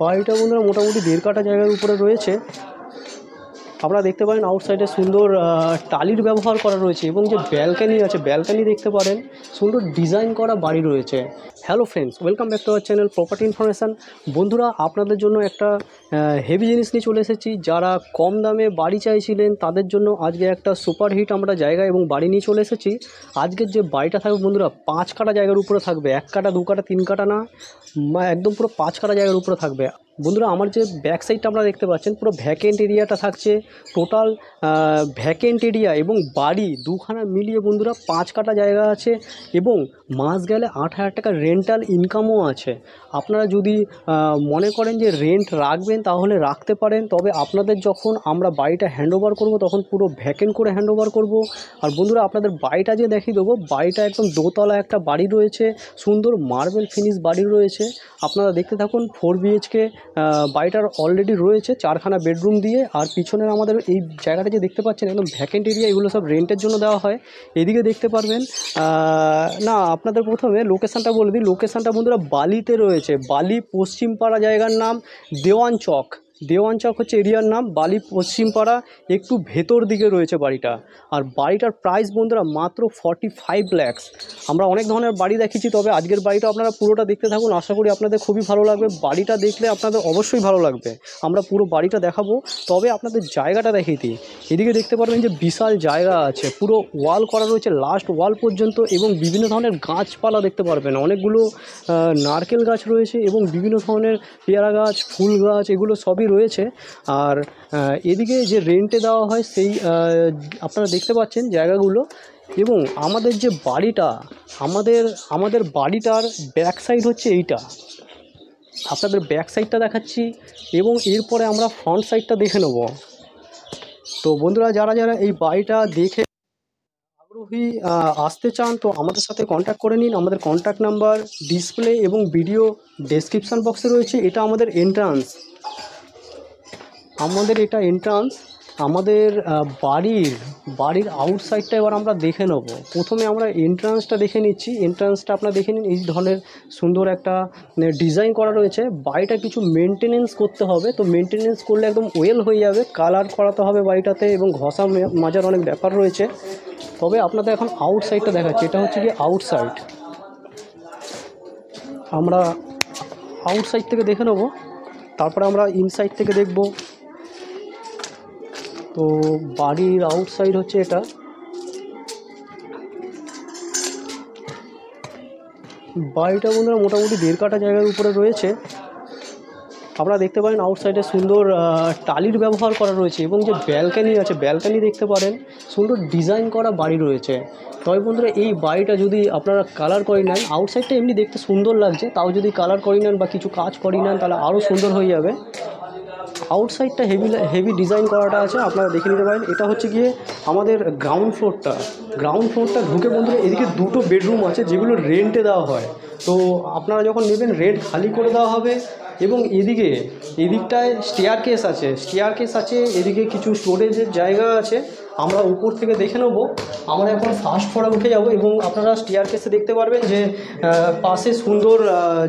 বাড়িটা বন্ধুরা মোটামুটি দেড় কাটা জায়গার উপরে রয়েছে আপনারা দেখতে পারেন আউটসাইডে সুন্দর টালির ব্যবহার করা রয়েছে এবং যে ব্যালকানি আছে ব্যালকানি দেখতে পারেন সুন্দর ডিজাইন করা বাড়ি রয়েছে hello friends welcome back to our channel property information বন্ধুরা আপনাদের জন্য একটা হেভি জিনিস নিয়ে চলে এসেছি যারা কম দামে বাড়ি চাইছিলেন তাদের জন্য আজকে একটা সুপারহিট আমরা জায়গা এবং বাড়ি নিয়ে চলে এসেছি আজকের যে বাড়িটা থাকবে বন্ধুরা পাঁচ কাটা জায়গার উপরে থাকবে এক কাটা দু কাটা তিন কাটা না একদম পুরো পাঁচ কাটা জায়গার উপরে থাকবে বন্ধুরা আমার যে ব্যাক সাইডটা আপনারা দেখতে পাচ্ছেন পুরো ভ্যাকেন্ট এরিয়াটা থাকছে টোটাল ভ্যাকেন্ট এরিয়া এবং বাড়ি দুখানা মিলিয়ে বন্ধুরা পাঁচ কাটা জায়গা আছে এবং মাস গেলে আট হাজার টাকা রেন্টাল ইনকামও আছে আপনারা যদি মনে করেন যে রেন্ট রাখবেন তাহলে রাখতে পারেন তবে আপনাদের যখন আমরা বাড়িটা ওভার করব তখন পুরো ভ্যাকেন্ট করে ওভার করব আর বন্ধুরা আপনাদের বাড়িটা যে দেখিয়ে দেবো বাড়িটা একদম দোতলা একটা বাড়ি রয়েছে সুন্দর মার্বেল ফিনিশ বাড়ি রয়েছে আপনারা দেখতে থাকুন ফোর বিএইচকে বাড়িটার অলরেডি রয়েছে চারখানা বেডরুম দিয়ে আর পিছনের আমাদের এই জায়গাটা যে দেখতে পাচ্ছেন একদম ভ্যাকেন্ট এরিয়া এগুলো সব রেন্টের জন্য দেওয়া হয় এদিকে দেখতে পারবেন না আপনাদের প্রথমে লোকেশানটা বলে দিই লোকেশানটা বন্ধুরা বালিতে রয়েছে বালি পশ্চিমপাড়া জায়গার নাম দেওয়ান চক দেওয়ান চক হচ্ছে এরিয়ার নাম বালি পশ্চিমপাড়া একটু ভেতর দিকে রয়েছে বাড়িটা আর বাড়িটার প্রাইস বন্ধুরা মাত্র ফর্টি ফাইভ ল্যাক্স আমরা অনেক ধরনের বাড়ি দেখেছি তবে আজকের বাড়িটা আপনারা পুরোটা দেখতে থাকুন আশা করি আপনাদের খুবই ভালো লাগবে বাড়িটা দেখলে আপনাদের অবশ্যই ভালো লাগবে আমরা পুরো বাড়িটা দেখাবো তবে আপনাদের জায়গাটা দেখিয়ে দিই এদিকে দেখতে পারবেন যে বিশাল জায়গা আছে পুরো ওয়াল করা রয়েছে লাস্ট ওয়াল পর্যন্ত এবং বিভিন্ন ধরনের গাছপালা দেখতে পারবেন অনেকগুলো নারকেল গাছ রয়েছে এবং বিভিন্ন ধরনের পেয়ারা গাছ ফুল গাছ এগুলো সবই মোটামুটি রয়েছে আর এদিকে যে রেন্টে দেওয়া হয় সেই আপনারা দেখতে পাচ্ছেন জায়গাগুলো এবং আমাদের যে বাড়িটা আমাদের আমাদের বাড়িটার ব্যাক সাইড হচ্ছে এইটা আপনাদের ব্যাক সাইডটা দেখাচ্ছি এবং এরপরে আমরা ফ্রন্ট সাইডটা দেখে নেব তো বন্ধুরা যারা যারা এই বাড়িটা দেখে আগ্রহী আসতে চান তো আমাদের সাথে কন্ট্যাক্ট করে নিন আমাদের কন্ট্যাক্ট নাম্বার ডিসপ্লে এবং ভিডিও ডেসক্রিপশান বক্সে রয়েছে এটা আমাদের এন্ট্রান্স আমাদের এটা এন্ট্রান্স আমাদের বাড়ির বাড়ির আউটসাইডটা এবার আমরা দেখে নেব প্রথমে আমরা এন্ট্রান্সটা দেখে নিচ্ছি এন্ট্রান্সটা আপনারা দেখে নিন এই ধরনের সুন্দর একটা ডিজাইন মানে, করা রয়েছে বাড়িটা কিছু মেনটেনেন্স করতে হবে তো মেনটেনেন্স করলে একদম ওয়েল হয়ে যাবে কালার করাতে হবে বাড়িটাতে এবং ঘষা মাজার অনেক ব্যাপার রয়েছে তবে আপনাদের এখন আউটসাইডটা দেখাচ্ছি এটা হচ্ছে কি আউটসাইড আমরা আউটসাইড থেকে দেখে নেব তারপরে আমরা ইনসাইড থেকে দেখবো তো বাড়ির আউটসাইড হচ্ছে এটা বাড়িটা বন্ধুরা মোটামুটি দেড় কাটা জায়গার উপরে রয়েছে আপনারা দেখতে পারেন আউটসাইডে সুন্দর টালির ব্যবহার করা রয়েছে এবং যে ব্যালকানি আছে ব্যালকানি দেখতে পারেন সুন্দর ডিজাইন করা বাড়ি রয়েছে তবে বন্ধুরা এই বাড়িটা যদি আপনারা কালার করে নেন আউটসাইডটা এমনি দেখতে সুন্দর লাগছে তাও যদি কালার করে নেন বা কিছু কাজ করে নেন তাহলে আরও সুন্দর হয়ে যাবে আউটসাইডটা হেভি হেভি ডিজাইন করাটা আছে আপনারা দেখে নিতে পারেন এটা হচ্ছে গিয়ে আমাদের গ্রাউন্ড ফ্লোরটা গ্রাউন্ড ফ্লোরটা ঢুকে বন্ধুরা এদিকে দুটো বেডরুম আছে যেগুলো রেন্টে দেওয়া হয় তো আপনারা যখন নেবেন রেন্ট খালি করে দেওয়া হবে এবং এদিকে এদিকটায় স্টেয়ার কেস আছে স্টেয়ার কেস আছে এদিকে কিছু স্টোরেজের জায়গা আছে আমরা উপর থেকে দেখে নেব আমরা এখন ফার্স্ট ফোরে উঠে যাব এবং আপনারা স্টিয়ার কেসে দেখতে পারবেন যে পাশে সুন্দর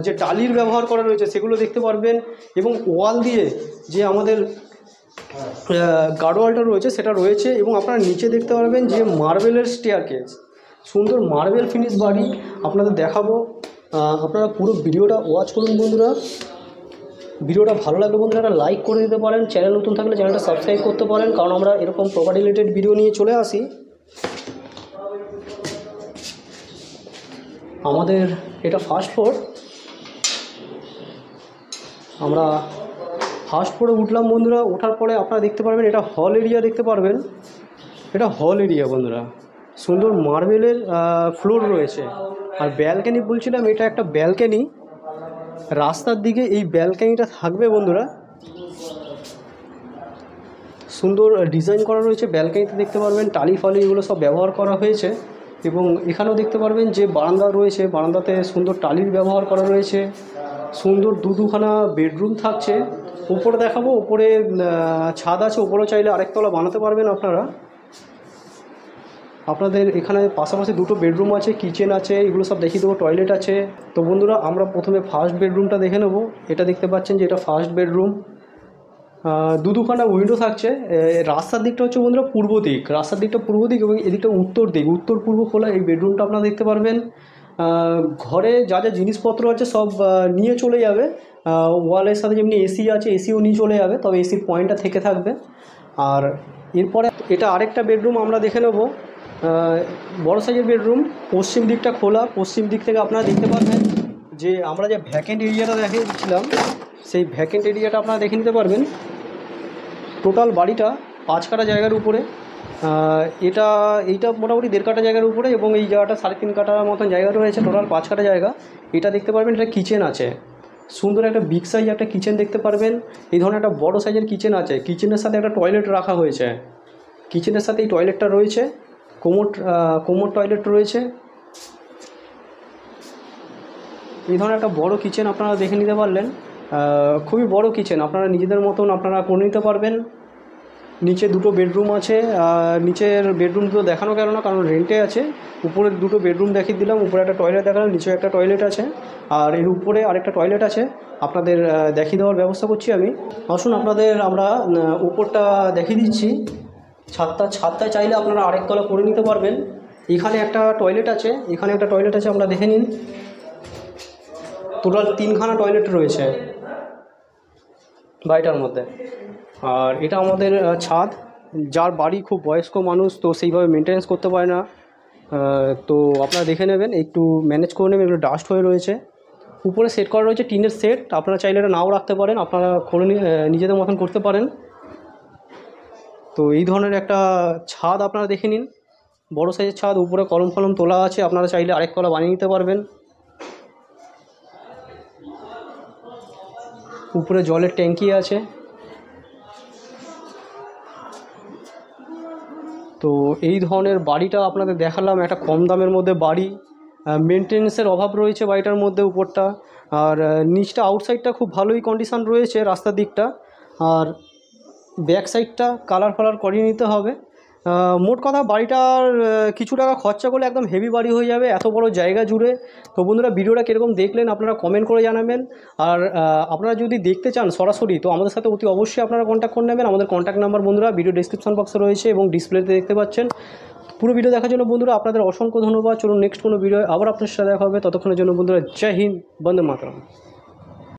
যে টালির ব্যবহার করা রয়েছে সেগুলো দেখতে পারবেন এবং ওয়াল দিয়ে যে আমাদের গাডওয়ালটা রয়েছে সেটা রয়েছে এবং আপনারা নিচে দেখতে পারবেন যে মার্বেলের স্টিয়ার কেস সুন্দর মার্বেল ফিনিশ বাড়ি আপনাদের দেখাবো আপনারা পুরো ভিডিওটা ওয়াচ করুন বন্ধুরা ভিডিওটা ভালো লাগলে বন্ধুরা একটা লাইক করে দিতে পারেন চ্যানেল নতুন থাকলে চ্যানেলটা সাবস্ক্রাইব করতে পারেন কারণ আমরা এরকম প্রপার্টি রিলেটেড ভিডিও নিয়ে চলে আসি আমাদের এটা ফার্স্ট ফ্লোর আমরা ফার্স্ট ফ্লোরে উঠলাম বন্ধুরা ওঠার পরে আপনারা দেখতে পারবেন এটা হল এরিয়া দেখতে পারবেন এটা হল এরিয়া বন্ধুরা সুন্দর মার্বেলের ফ্লোর রয়েছে আর ব্যালকানি বলছিলাম এটা একটা ব্যালকানি রাস্তার দিকে এই ব্যালকানিটা থাকবে বন্ধুরা সুন্দর ডিজাইন করা রয়েছে ব্যালকানিতে দেখতে পারবেন টালি ফালি এগুলো সব ব্যবহার করা হয়েছে এবং এখানেও দেখতে পারবেন যে বারান্দা রয়েছে বারান্দাতে সুন্দর টালির ব্যবহার করা রয়েছে সুন্দর দু দুখানা বেডরুম থাকছে উপরে দেখাবো উপরে ছাদ আছে উপরেও চাইলে আরেকতলা বানাতে পারবেন আপনারা আপনাদের এখানে পাশাপাশি দুটো বেডরুম আছে কিচেন আছে এগুলো সব দেখিয়ে দেবো টয়লেট আছে তো বন্ধুরা আমরা প্রথমে ফার্স্ট বেডরুমটা দেখে নেবো এটা দেখতে পাচ্ছেন যে এটা ফার্স্ট বেডরুম দু দুখানা উইন্ডো থাকছে রাস্তার দিকটা হচ্ছে বন্ধুরা পূর্ব দিক রাস্তার দিকটা পূর্ব দিক এবং এদিকটা উত্তর দিক উত্তর পূর্ব খোলা এই বেডরুমটা আপনারা দেখতে পারবেন ঘরে যা যা জিনিসপত্র আছে সব নিয়ে চলে যাবে ওয়ালের সাথে যেমনি এসি আছে এসিও নিয়ে চলে যাবে তবে এসির পয়েন্টটা থেকে থাকবে আর এরপরে এটা আরেকটা বেডরুম আমরা দেখে নেবো বড় সাইজের বেডরুম পশ্চিম দিকটা খোলা পশ্চিম দিক থেকে আপনারা দেখতে পারবেন যে আমরা যে ভ্যাকেন্ট এরিয়াটা দিচ্ছিলাম সেই ভ্যাকেন্ট এরিয়াটা আপনারা দেখে নিতে পারবেন টোটাল বাড়িটা পাঁচ কাটা জায়গার উপরে এটা এইটা মোটামুটি দেড় কাটা জায়গার উপরে এবং এই জায়গাটা সাড়ে তিন কাটার মতন জায়গা রয়েছে টোটাল পাঁচ কাটা জায়গা এটা দেখতে পারবেন এটা কিচেন আছে সুন্দর একটা বিগ সাইজ একটা কিচেন দেখতে পারবেন এই ধরনের একটা বড় সাইজের কিচেন আছে কিচেনের সাথে একটা টয়লেট রাখা হয়েছে কিচেনের সাথে এই টয়লেটটা রয়েছে কোমর কোমর টয়লেট রয়েছে এই ধরনের একটা বড় কিচেন আপনারা দেখে নিতে পারলেন খুবই বড় কিচেন আপনারা নিজেদের মতন আপনারা করে নিতে পারবেন নিচে দুটো বেডরুম আছে নিচের বেডরুম দুটো দেখানো গেল না কারণ রেন্টে আছে উপরে দুটো বেডরুম দেখিয়ে দিলাম উপরে একটা টয়লেট দেখালাম নিচে একটা টয়লেট আছে আর এর উপরে আরেকটা টয়লেট আছে আপনাদের দেখিয়ে দেওয়ার ব্যবস্থা করছি আমি আসুন আপনাদের আমরা উপরটা দেখিয়ে দিচ্ছি ছাদটা ছাদটা চাইলে আপনারা আরেক তলা করে নিতে পারবেন এখানে একটা টয়লেট আছে এখানে একটা টয়লেট আছে আমরা দেখে নিন টোটাল তিনখানা টয়লেট রয়েছে বাড়িটার মধ্যে আর এটা আমাদের ছাদ যার বাড়ি খুব বয়স্ক মানুষ তো সেইভাবে মেনটেন্স করতে পারে না তো আপনারা দেখে নেবেন একটু ম্যানেজ করে নেবেন একটু ডাস্ট হয়ে রয়েছে উপরে সেট করা রয়েছে টিনের সেট আপনারা চাইলে এটা নাও রাখতে পারেন আপনারা খোলে নিজেদের মতন করতে পারেন তো এই ধরনের একটা ছাদ আপনারা দেখে নিন বড় সাইজের ছাদ উপরে কলম ফলম তোলা আছে আপনারা চাইলে আরেক কলা বানিয়ে নিতে পারবেন উপরে জলের ট্যাঙ্কি আছে তো এই ধরনের বাড়িটা আপনাদের দেখালাম একটা কম দামের মধ্যে বাড়ি মেনটেন্সের অভাব রয়েছে বাড়িটার মধ্যে উপরটা আর নিচটা আউটসাইডটা খুব ভালোই কন্ডিশান রয়েছে রাস্তার দিকটা আর ব্যাক সাইডটা কালার ফালার করিয়ে নিতে হবে মোট কথা বাড়িটার কিছু টাকা খরচা করলে একদম হেভি বাড়ি হয়ে যাবে এত বড় জায়গা জুড়ে তো বন্ধুরা ভিডিওটা কীরকম দেখলেন আপনারা কমেন্ট করে জানাবেন আর আপনারা যদি দেখতে চান সরাসরি তো আমাদের সাথে অতি অবশ্যই আপনারা কন্ট্যাক্ট করে নেবেন আমাদের কন্ট্যাক্ট নাম্বার বন্ধুরা ভিডিও ডিসক্রিপশন বক্সে রয়েছে এবং ডিসপ্লেতে দেখতে পাচ্ছেন পুরো ভিডিও দেখার জন্য বন্ধুরা আপনাদের অসংখ্য ধন্যবাদ চলুন নেক্সট কোনো ভিডিও আবার আপনার সাথে দেখা হবে ততক্ষণের জন্য বন্ধুরা জয় হিন্দ বন্দে মাতরম